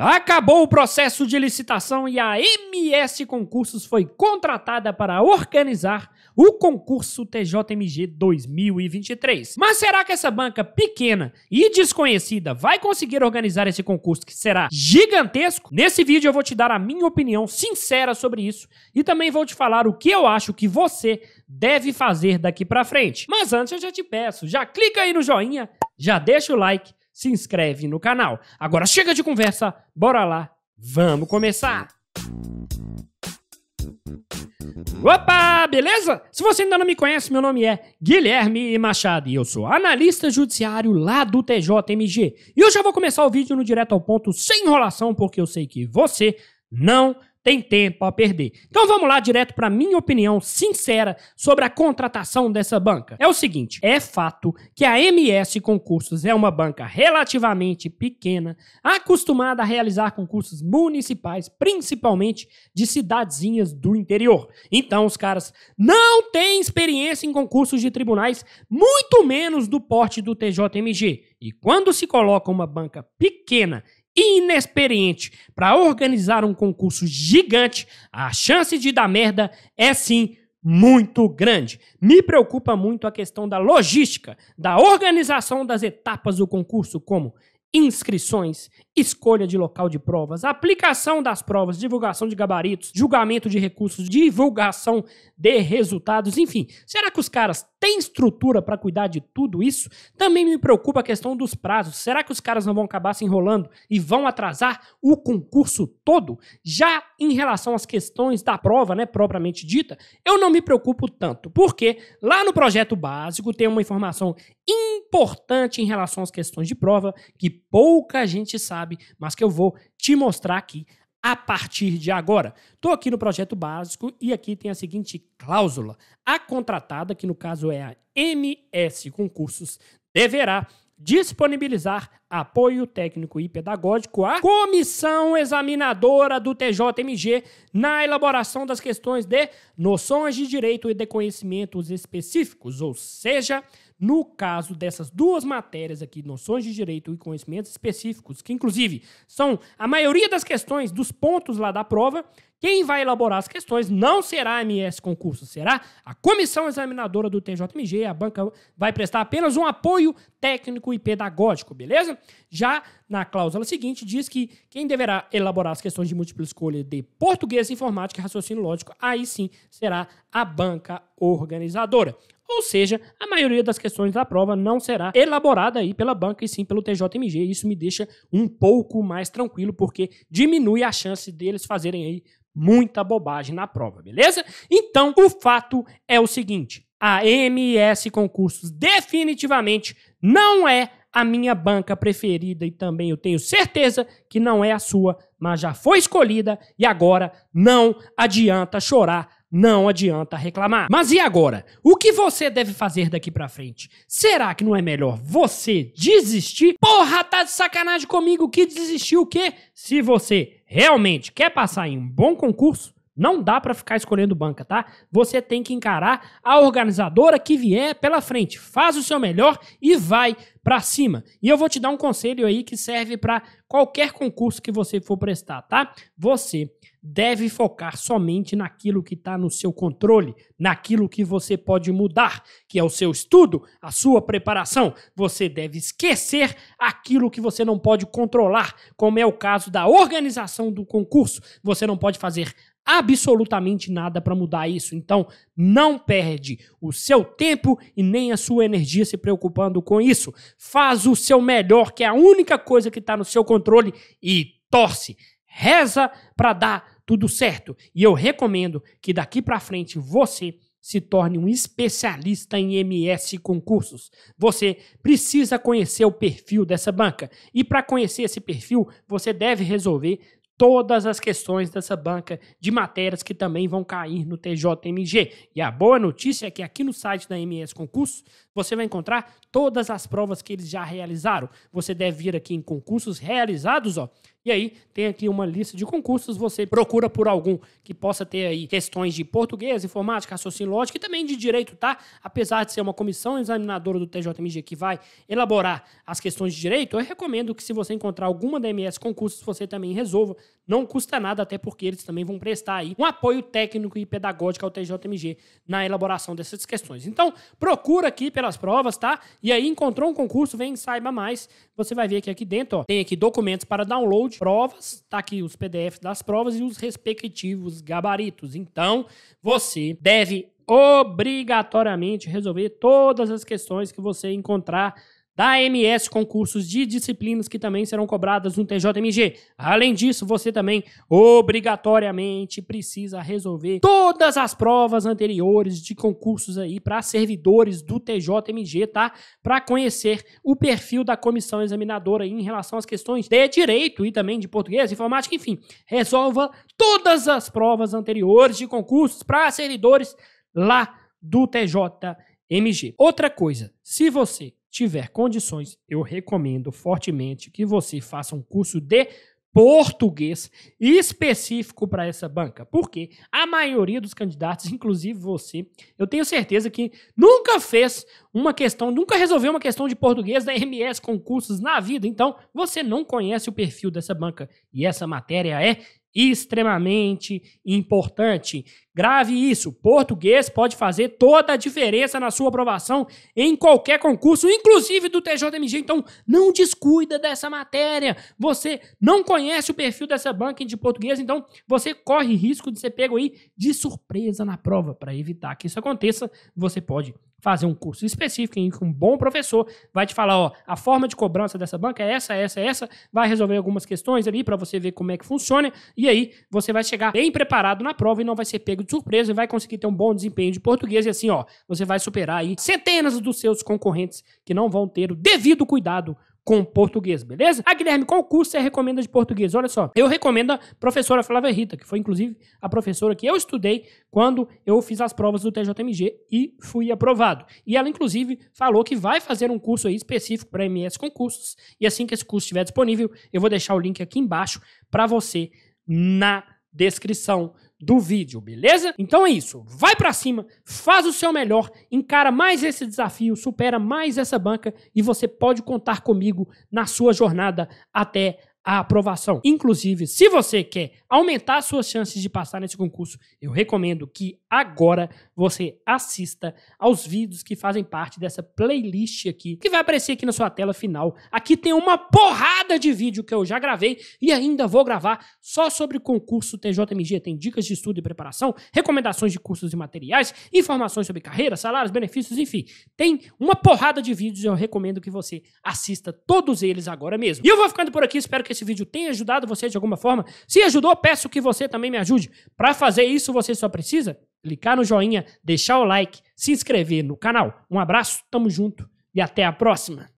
Acabou o processo de licitação e a MS Concursos foi contratada para organizar o concurso TJMG 2023. Mas será que essa banca pequena e desconhecida vai conseguir organizar esse concurso que será gigantesco? Nesse vídeo eu vou te dar a minha opinião sincera sobre isso e também vou te falar o que eu acho que você deve fazer daqui para frente. Mas antes eu já te peço, já clica aí no joinha, já deixa o like se inscreve no canal. Agora chega de conversa, bora lá, vamos começar! Opa, beleza? Se você ainda não me conhece, meu nome é Guilherme Machado e eu sou analista judiciário lá do TJMG. E eu já vou começar o vídeo no direto ao ponto, sem enrolação, porque eu sei que você não tem tempo a perder. Então vamos lá direto para minha opinião sincera sobre a contratação dessa banca. É o seguinte, é fato que a MS Concursos é uma banca relativamente pequena, acostumada a realizar concursos municipais, principalmente de cidadezinhas do interior. Então os caras não têm experiência em concursos de tribunais, muito menos do porte do TJMG. E quando se coloca uma banca pequena inexperiente para organizar um concurso gigante, a chance de dar merda é sim muito grande. Me preocupa muito a questão da logística, da organização das etapas do concurso, como inscrições, escolha de local de provas, aplicação das provas, divulgação de gabaritos, julgamento de recursos, divulgação de resultados, enfim. Será que os caras têm estrutura para cuidar de tudo isso? Também me preocupa a questão dos prazos. Será que os caras não vão acabar se enrolando e vão atrasar o concurso todo? Já em relação às questões da prova, né, propriamente dita, eu não me preocupo tanto, porque lá no projeto básico tem uma informação in importante em relação às questões de prova, que pouca gente sabe, mas que eu vou te mostrar aqui a partir de agora. Estou aqui no projeto básico e aqui tem a seguinte cláusula: a contratada, que no caso é a MS Concursos, deverá disponibilizar apoio técnico e pedagógico à comissão examinadora do TJMG na elaboração das questões de noções de direito e de conhecimentos específicos, ou seja, no caso dessas duas matérias aqui, noções de direito e conhecimentos específicos, que inclusive são a maioria das questões, dos pontos lá da prova, quem vai elaborar as questões não será a MS Concurso, será a comissão examinadora do TJMG. A banca vai prestar apenas um apoio técnico e pedagógico, beleza? Já na cláusula seguinte, diz que quem deverá elaborar as questões de múltipla escolha de português, informática e raciocínio lógico, aí sim será a banca organizadora. Ou seja, a maioria das questões da prova não será elaborada aí pela banca e sim pelo TJMG. Isso me deixa um pouco mais tranquilo, porque diminui a chance deles fazerem aí muita bobagem na prova, beleza? Então, o fato é o seguinte: a MS Concursos definitivamente não é a minha banca preferida e também eu tenho certeza que não é a sua, mas já foi escolhida e agora não adianta chorar não adianta reclamar. Mas e agora? O que você deve fazer daqui para frente? Será que não é melhor você desistir? Porra, tá de sacanagem comigo que desistiu o quê? Se você realmente quer passar em um bom concurso, não dá para ficar escolhendo banca, tá? Você tem que encarar a organizadora que vier pela frente. Faz o seu melhor e vai para cima. E eu vou te dar um conselho aí que serve para qualquer concurso que você for prestar, tá? Você deve focar somente naquilo que está no seu controle, naquilo que você pode mudar, que é o seu estudo, a sua preparação. Você deve esquecer aquilo que você não pode controlar, como é o caso da organização do concurso. Você não pode fazer absolutamente nada para mudar isso. Então, não perde o seu tempo e nem a sua energia se preocupando com isso. Faz o seu melhor, que é a única coisa que está no seu controle, e torce Reza para dar tudo certo. E eu recomendo que daqui para frente você se torne um especialista em MS concursos. Você precisa conhecer o perfil dessa banca. E para conhecer esse perfil, você deve resolver todas as questões dessa banca de matérias que também vão cair no TJMG. E a boa notícia é que aqui no site da MS Concursos você vai encontrar todas as provas que eles já realizaram. Você deve vir aqui em concursos realizados ó, e aí tem aqui uma lista de concursos, você procura por algum que possa ter aí questões de português, informática, raciocínio lógico e também de direito, tá? Apesar de ser uma comissão examinadora do TJMG que vai elaborar as questões de direito, eu recomendo que se você encontrar alguma da MS concursos, você também resolva. Não custa nada, até porque eles também vão prestar aí um apoio técnico e pedagógico ao TJMG na elaboração dessas questões. Então, procura aqui pelas provas, tá? E aí encontrou um concurso, vem saiba mais. Você vai ver que aqui dentro, ó, tem aqui documentos para download download, provas, tá aqui os PDFs das provas e os respectivos gabaritos. Então, você deve obrigatoriamente resolver todas as questões que você encontrar da AMS concursos de disciplinas que também serão cobradas no TJMG. Além disso, você também obrigatoriamente precisa resolver todas as provas anteriores de concursos aí para servidores do TJMG, tá? Para conhecer o perfil da comissão examinadora em relação às questões de direito e também de português, informática, enfim. Resolva todas as provas anteriores de concursos para servidores lá do TJMG. Outra coisa, se você tiver condições, eu recomendo fortemente que você faça um curso de português específico para essa banca, porque a maioria dos candidatos, inclusive você, eu tenho certeza que nunca fez uma questão, nunca resolveu uma questão de português da MS concursos na vida, então você não conhece o perfil dessa banca e essa matéria é extremamente importante. Grave isso: português pode fazer toda a diferença na sua aprovação em qualquer concurso, inclusive do TJMG. Então, não descuida dessa matéria. Você não conhece o perfil dessa banca de português, então você corre risco de ser pego aí de surpresa na prova. Para evitar que isso aconteça, você pode fazer um curso específico em que um bom professor vai te falar, ó, a forma de cobrança dessa banca é essa, essa, essa, vai resolver algumas questões ali para você ver como é que funciona e aí você vai chegar bem preparado na prova e não vai ser pego de surpresa e vai conseguir ter um bom desempenho de português e assim, ó, você vai superar aí centenas dos seus concorrentes que não vão ter o devido cuidado com português, beleza? Ah, Guilherme, qual curso você recomenda de português? Olha só, eu recomendo a professora Flávia Rita, que foi inclusive a professora que eu estudei quando eu fiz as provas do TJMG e fui aprovado. E ela, inclusive, falou que vai fazer um curso aí específico para MS Concursos. E assim que esse curso estiver disponível, eu vou deixar o link aqui embaixo para você na descrição do vídeo, beleza? Então é isso. Vai para cima, faz o seu melhor, encara mais esse desafio, supera mais essa banca e você pode contar comigo na sua jornada até a aprovação. Inclusive, se você quer aumentar suas chances de passar nesse concurso, eu recomendo que agora você assista aos vídeos que fazem parte dessa playlist aqui, que vai aparecer aqui na sua tela final. Aqui tem uma porrada de vídeo que eu já gravei e ainda vou gravar só sobre concurso TJMG. Tem dicas de estudo e preparação, recomendações de cursos e materiais, informações sobre carreira, salários, benefícios, enfim. Tem uma porrada de vídeos e eu recomendo que você assista todos eles agora mesmo. E eu vou ficando por aqui, espero que esse vídeo tenha ajudado você de alguma forma. Se ajudou, peço que você também me ajude. Para fazer isso, você só precisa clicar no joinha, deixar o like, se inscrever no canal. Um abraço, tamo junto e até a próxima!